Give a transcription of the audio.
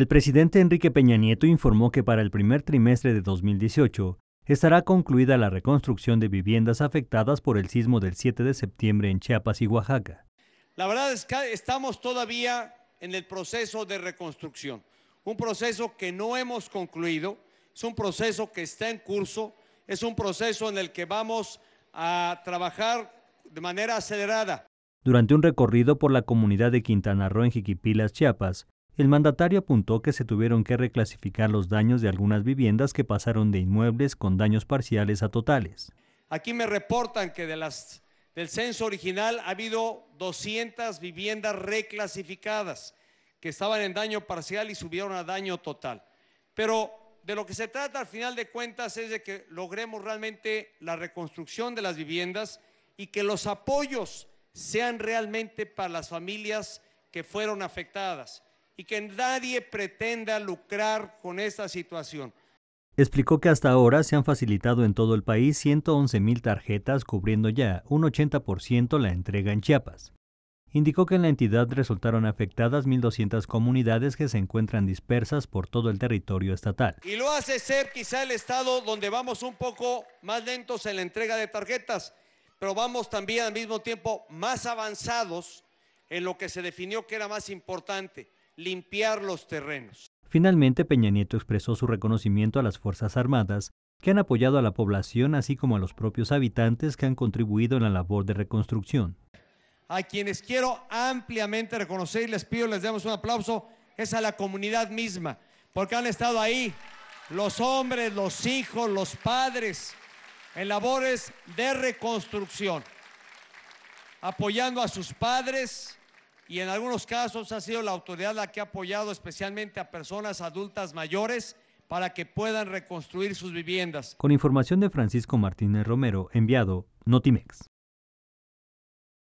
El presidente Enrique Peña Nieto informó que para el primer trimestre de 2018 estará concluida la reconstrucción de viviendas afectadas por el sismo del 7 de septiembre en Chiapas y Oaxaca. La verdad es que estamos todavía en el proceso de reconstrucción, un proceso que no hemos concluido, es un proceso que está en curso, es un proceso en el que vamos a trabajar de manera acelerada. Durante un recorrido por la comunidad de Quintana Roo en Jiquipilas, Chiapas, el mandatario apuntó que se tuvieron que reclasificar los daños de algunas viviendas que pasaron de inmuebles con daños parciales a totales. Aquí me reportan que del censo original ha habido 200 viviendas reclasificadas que estaban en daño parcial y subieron a daño total. Pero de lo que se trata al final de cuentas es de que logremos realmente la reconstrucción de las viviendas y que los apoyos sean realmente para las familias que fueron afectadas y que nadie pretenda lucrar con esta situación. Explicó que hasta ahora se han facilitado en todo el país 111 mil tarjetas, cubriendo ya un 80% la entrega en Chiapas. Indicó que en la entidad resultaron afectadas 1.200 comunidades que se encuentran dispersas por todo el territorio estatal. Y lo hace ser quizá el estado donde vamos un poco más lentos en la entrega de tarjetas, pero vamos también al mismo tiempo más avanzados en lo que se definió que era más importante, limpiar los terrenos. Finalmente, Peña Nieto expresó su reconocimiento a las Fuerzas Armadas, que han apoyado a la población, así como a los propios habitantes que han contribuido en la labor de reconstrucción. A quienes quiero ampliamente reconocer y les pido, les damos un aplauso, es a la comunidad misma, porque han estado ahí los hombres, los hijos, los padres, en labores de reconstrucción, apoyando a sus padres, y en algunos casos ha sido la autoridad la que ha apoyado especialmente a personas adultas mayores para que puedan reconstruir sus viviendas. Con información de Francisco Martínez Romero, enviado Notimex.